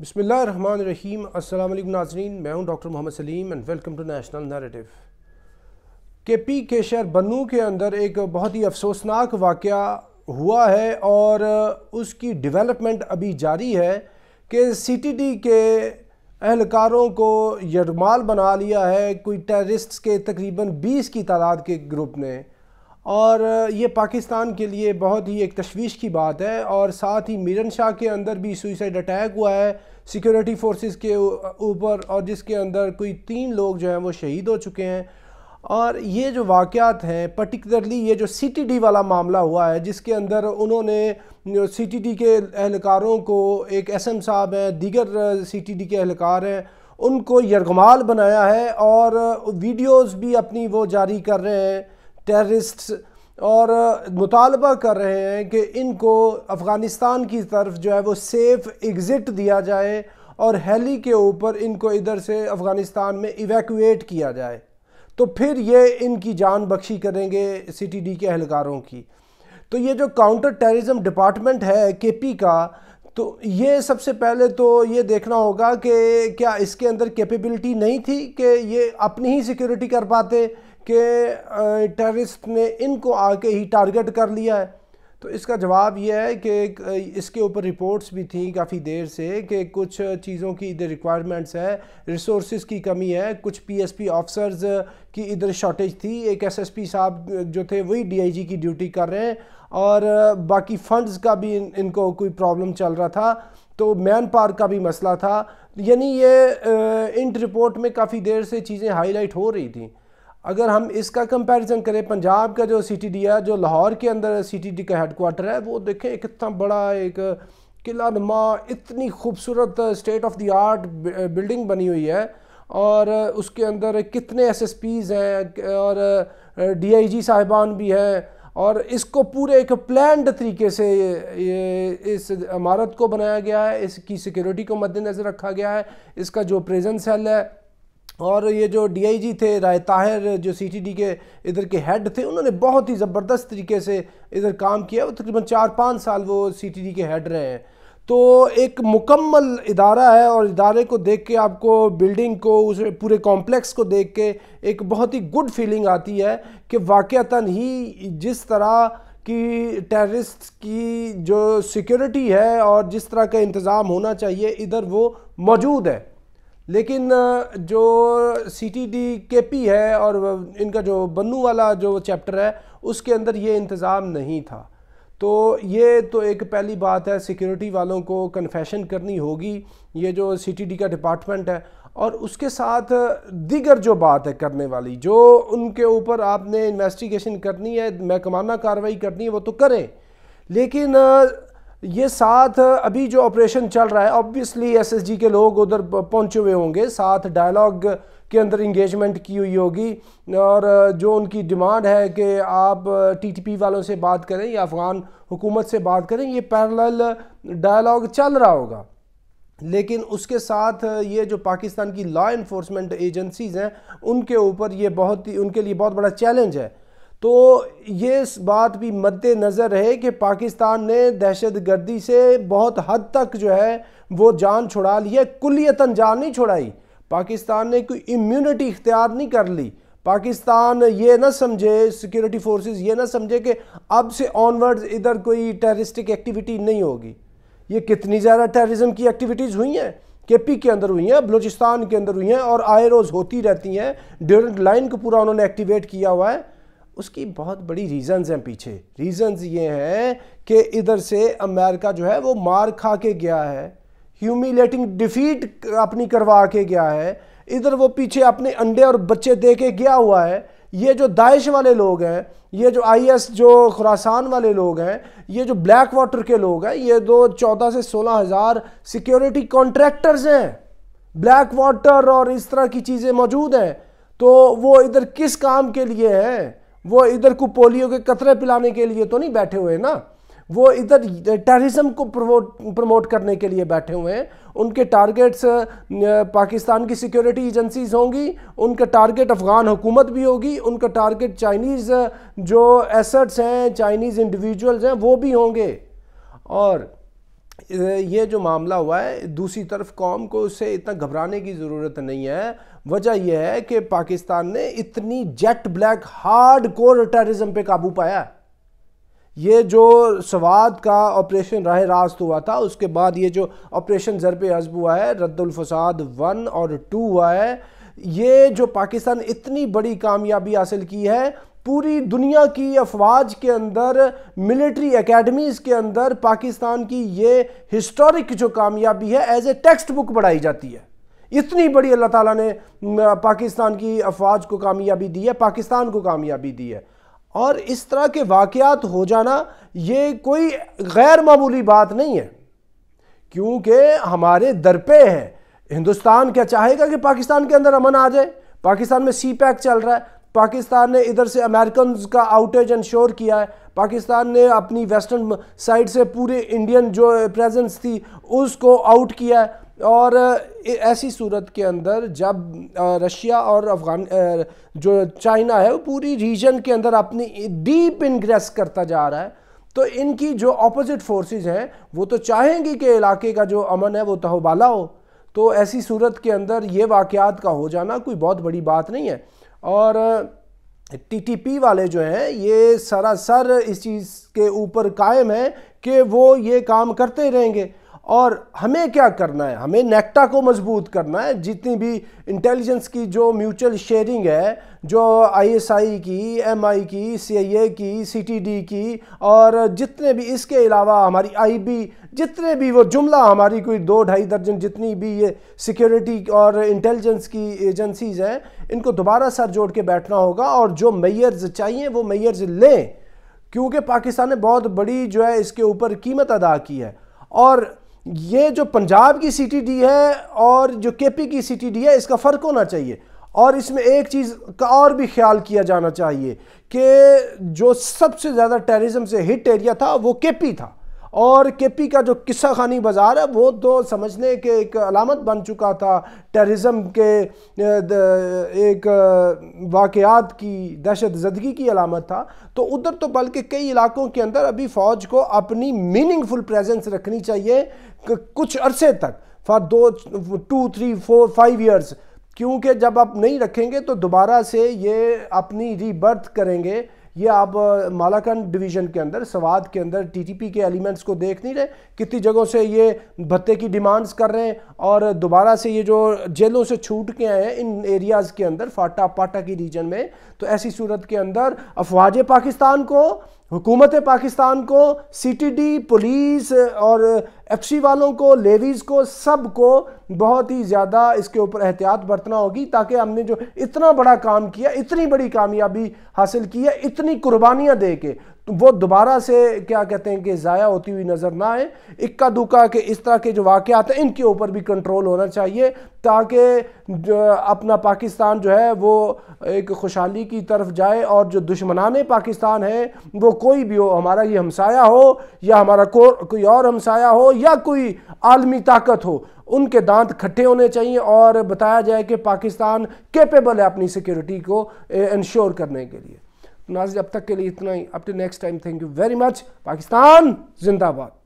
बसमिल अस्सलाम नाजरीन मैं हूं doctor Mohammad Salim and welcome to national narrative K P K शहर बनू के अंदर एक बहुत ही अफसोसनाक वाक़ हुआ है और उसकी डेवलपमेंट अभी जारी है कि सी टी डी के अहलकारों को यरमाल बना लिया है कोई टेरिस्ट के तकरीबन बीस की तादाद के ग्रुप ने और ये पाकिस्तान के लिए बहुत ही एक तशवीश की बात है और साथ ही मिरन शाह के अंदर भी सुइसाइड अटैक हुआ है सिक्योरिटी फोर्सेस के ऊपर और जिसके अंदर कोई तीन लोग जो हैं वो शहीद हो चुके हैं और ये जो वाक़ात हैं पर्टिकुलरली ये जो सी टी डी वाला मामला हुआ है जिसके अंदर उन्होंने सी टी डी के अहलकारों को एक एस एम साहब हैं दीगर सी टी डी के अहलकार हैं उनको यरगमाल बनाया है और वीडियोज़ भी अपनी वो जारी कर रहे हैं टेररिस्ट और मुतालबा कर रहे हैं कि इनको अफ़गानिस्तान की तरफ जो है वो सेफ़ एग्ज़िट दिया जाए और हेली के ऊपर इनको इधर से अफ़गानिस्तान में इवैक्यूएट किया जाए तो फिर ये इनकी जान बख्शी करेंगे सीटीडी के अहलकारों की तो ये जो काउंटर टेररिज्म डिपार्टमेंट है केपी का तो ये सबसे पहले तो ये देखना होगा कि क्या इसके अंदर कैपेबिलिटी नहीं थी कि ये अपनी ही सिक्योरिटी कर पाते कि टेररिस्ट ने इनको आके ही टारगेट कर लिया है तो इसका जवाब यह है कि इसके ऊपर रिपोर्ट्स भी थी काफ़ी देर से कि कुछ चीज़ों की इधर रिक्वायरमेंट्स है रिसोर्स की कमी है कुछ पीएसपी ऑफिसर्स की इधर शॉर्टेज थी एक एसएसपी साहब जो थे वही डीआईजी की ड्यूटी कर रहे हैं और बाकी फंड्स का भी इन, इनको कोई प्रॉब्लम चल रहा था तो मैन पावर का भी मसला था यानी ये इन रिपोर्ट में काफ़ी देर से चीज़ें हाईलाइट हो रही थी अगर हम इसका कंपैरिजन करें पंजाब का जो सी है जो लाहौर के अंदर डी का हेड क्वार्टर है वो देखें कितना बड़ा एक किला नुमा इतनी खूबसूरत state of the art building बनी हुई है और उसके अंदर कितने एस एस पीज़ हैं और डी आई जी साहिबान भी हैं और इसको पूरे एक प्लैंड तरीके से ये इस इमारत को बनाया गया है इसकी सिक्योरिटी को मद्देनज़र रखा गया है इसका जो प्रेजेंस सेल है और ये जो डीआईजी थे राय ताहिर जो सीटीडी के इधर के हेड थे उन्होंने बहुत ही ज़बरदस्त तरीके से इधर काम किया वो तकरीबन चार पाँच साल वो सीटीडी के हेड रहे हैं तो एक मुकम्मल इदारा है और इदारे को देख के आपको बिल्डिंग को उस पूरे कॉम्प्लेक्स को देख के एक बहुत ही गुड फीलिंग आती है कि वाक़ता ही जिस तरह की टेररिस्ट की जो सिक्योरिटी है और जिस तरह का इंतज़ाम होना चाहिए इधर वो मौजूद है लेकिन जो C T D K P है और इनका जो बन्नू वाला जो चैप्टर है उसके अंदर ये इंतज़ाम नहीं था तो ये तो एक पहली बात है सिक्योरिटी वालों को कन्फेशन करनी होगी ये जो सी टी डी का डिपार्टमेंट है और उसके साथ दीगर जो बात है करने वाली जो उनके ऊपर आपने इन्वेस्टिगेशन करनी है महकमाना कार्रवाई करनी है वो तो करें लेकिन ये साथ अभी जो ऑपरेशन चल रहा है ऑब्वियसली एसएसजी के लोग उधर पहुंचे हुए होंगे साथ डायलॉग के अंदर इंगेजमेंट की हुई होगी और जो उनकी डिमांड है कि आप टीटीपी वालों से बात करें या अफ़गान हुकूमत से बात करें ये पैरेलल डायलॉग चल रहा होगा लेकिन उसके साथ ये जो पाकिस्तान की लॉ इन्फोर्समेंट एजेंसीज़ हैं उनके ऊपर ये बहुत ही उनके लिए बहुत बड़ा चैलेंज है तो ये इस बात भी मद्देनज़र रहे कि पाकिस्तान ने दहशत गर्दी से बहुत हद तक जो है वो जान छुड़ा ली है कुलियता जान नहीं छुड़ाई पाकिस्तान ने कोई इम्यूनिटी इख्तियार नहीं कर ली पाकिस्तान ये ना समझे सिक्योरिटी फोर्सेस ये ना समझे कि अब से ऑनवर्ड्स इधर कोई टेररिस्टिक एक्टिविटी नहीं होगी ये कितनी ज़्यादा टेररिज्म की एक्टिविटीज़ हुई हैं के पी के अंदर हुई हैं बलूचिस्तान के अंदर हुई हैं और आए रोज़ होती रहती हैं ड्यूरेंट लाइन को पूरा उन्होंने एक्टिवेट किया हुआ है उसकी बहुत बड़ी रीजंस हैं पीछे रीजंस ये हैं कि इधर से अमेरिका जो है वो मार खा के गया है ह्यूमिलेटिंग डिफीट अपनी करवा के गया है इधर वो पीछे अपने अंडे और बच्चे दे के गया हुआ है ये जो दाइश वाले लोग हैं ये जो आईएस जो खुरासान वाले लोग हैं ये जो ब्लैक वाटर के लोग हैं ये दो चौदह से सोलह हज़ार सिक्योरिटी कॉन्ट्रैक्टर्स हैं ब्लैक वाटर और इस तरह की चीज़ें मौजूद हैं तो वो इधर किस काम के लिए हैं वो इधर को पोलियो के कतरे पिलाने के लिए तो नहीं बैठे हुए ना वो इधर टेररिज्म को प्रमोट प्रमोट करने के लिए बैठे हुए हैं उनके टारगेट्स पाकिस्तान की सिक्योरिटी एजेंसीज होंगी उनका टारगेट अफ़गान हुकूमत भी होगी उनका टारगेट चाइनीज़ जो एसेट्स हैं चाइनीज़ इंडिविजुअल्स हैं वो भी होंगे और ये जो मामला हुआ है दूसरी तरफ कौम को उससे इतना घबराने की ज़रूरत नहीं है वजह यह है कि पाकिस्तान ने इतनी jet black hard core terrorism पर काबू पाया ये जो सवाद का ऑपरेशन राह रास्त हुआ था उसके बाद ये जो ऑपरेशन ज़रब हजब हुआ है रद्दुलफसाद वन और टू हुआ है ये जो पाकिस्तान इतनी बड़ी कामयाबी हासिल की है पूरी दुनिया की अफवाज के अंदर मिलिट्री एकेडमीज़ के अंदर पाकिस्तान की ये हिस्टोरिक जो कामयाबी है एज ए टेक्स्ट बुक बढ़ाई जाती है इतनी बड़ी अल्लाह ताला ने पाकिस्तान की अफवाज को कामयाबी दी है पाकिस्तान को कामयाबी दी है और इस तरह के वाकयात हो जाना ये कोई गैर मामूली बात नहीं है क्योंकि हमारे दरपे हैं हिंदुस्तान क्या चाहेगा कि पाकिस्तान के अंदर अमन आ जाए पाकिस्तान में सी पैक चल रहा है पाकिस्तान ने इधर से अमेरिकन का आउटेज इंश्योर किया है पाकिस्तान ने अपनी वेस्टर्न साइड से पूरे इंडियन जो प्रेजेंस थी उसको आउट किया है और ऐसी सूरत के अंदर जब रशिया और अफगान जो चाइना है वो पूरी रीजन के अंदर अपनी डीप इनग्रेस करता जा रहा है तो इनकी जो अपोज़िट फोर्सेस हैं वो तो चाहेंगी कि इलाके का जो अमन है वो तहबाला हो तो ऐसी सूरत के अंदर ये वाक़ात का हो जाना कोई बहुत बड़ी बात नहीं है और टीटीपी वाले जो हैं ये सरासर इस चीज़ के ऊपर कायम है कि वो ये काम करते रहेंगे और हमें क्या करना है हमें नेक्टा को मजबूत करना है जितनी भी इंटेलिजेंस की जो म्यूचुअल शेयरिंग है जो आईएसआई की एमआई की सीआईए की सीटीडी की और जितने भी इसके अलावा हमारी आईबी जितने भी वो जुमला हमारी कोई दो ढाई दर्जन जितनी भी ये सिक्योरिटी और इंटेलिजेंस की एजेंसीज हैं इनको दोबारा सर जोड़ के बैठना होगा और जो मैयर्स चाहिए वो मैयर्स लें क्योंकि पाकिस्तान ने बहुत बड़ी जो है इसके ऊपर कीमत अदा की है और ये जो पंजाब की सीटीडी है और जो केपी की सीटीडी है इसका फ़र्क होना चाहिए और इसमें एक चीज़ का और भी ख्याल किया जाना चाहिए कि जो सबसे ज़्यादा टेररिज्म से हिट एरिया था वो केपी था और के पी का जो किस्सा खानी बाज़ार है वो तो समझने के एक अलामत बन चुका था टेर्रज़म के एक वाक़ात की दहशत जदगी की अलामत था तो उधर तो बल्कि कई इलाकों के अंदर अभी फ़ौज को अपनी मीनिंगफुल प्रेजेंस रखनी चाहिए कुछ अरसे तक फॉर दो two three four five years क्योंकि जब आप नहीं रखेंगे तो दोबारा से ये अपनी रीबर्थ करेंगे ये आप मालाकंड डिवीज़न के अंदर सवाद के अंदर टीटीपी के एलिमेंट्स को देख नहीं रहे कितनी जगहों से ये भत्ते की डिमांड्स कर रहे हैं और दोबारा से ये जो जेलों से छूट के आए हैं इन एरियाज़ के अंदर फाटा पाटा की रीजन में तो ऐसी सूरत के अंदर अफवाज पाकिस्तान को हुकूमत पाकिस्तान को सीटीडी पुलिस और एफसी वालों को लेवीज़ को सब को बहुत ही ज़्यादा इसके ऊपर एहतियात बरतना होगी ताकि हमने जो इतना बड़ा काम किया इतनी बड़ी कामयाबी हासिल की है इतनी कुर्बानियाँ दे के तो वो दोबारा से क्या कहते हैं कि ज़ाया होती हुई नज़र ना आए इक्का दुक्का के इस तरह के जो वाक़ आते हैं इनके ऊपर भी कंट्रोल होना चाहिए ताकि अपना पाकिस्तान जो है वो एक खुशहाली की तरफ जाए और जो दुश्मनान पाकिस्तान है वो कोई भी हो हमारा ये हमसाया हो या हमारा को, कोई और हमसाया हो या कोई आलमी ताकत हो उनके दांत खट्टे होने चाहिए और बताया जाए कि पाकिस्तान केपेबल है अपनी सिक्योरिटी को इंश्योर करने के लिए नाजिर अब तक के लिए इतना ही अपने next time thank you very much Pakistan जिंदाबाद